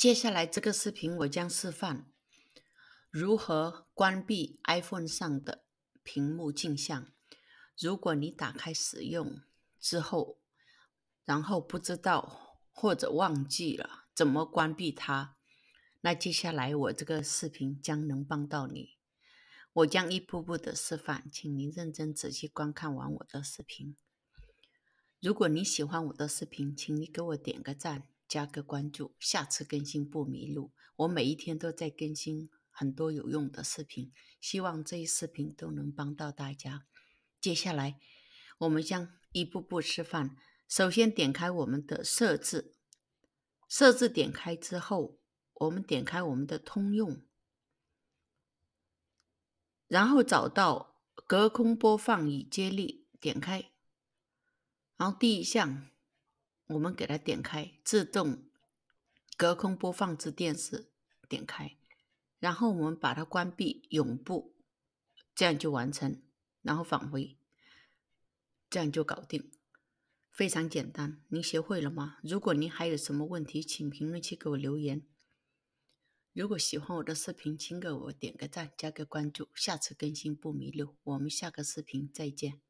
接下来这个视频我将示范如何关闭 iPhone 上的屏幕镜像。如果你打开使用之后，然后不知道或者忘记了怎么关闭它，那接下来我这个视频将能帮到你。我将一步步的示范，请您认真仔细观看完我的视频。如果你喜欢我的视频，请你给我点个赞。加个关注，下次更新不迷路。我每一天都在更新很多有用的视频，希望这一视频都能帮到大家。接下来，我们将一步步示范。首先，点开我们的设置，设置点开之后，我们点开我们的通用，然后找到隔空播放与接力，点开，然后第一项。我们给它点开，自动隔空播放至电视，点开，然后我们把它关闭，永不，这样就完成，然后返回，这样就搞定，非常简单，您学会了吗？如果您还有什么问题，请评论区给我留言。如果喜欢我的视频，请给我点个赞，加个关注，下次更新不迷路。我们下个视频再见。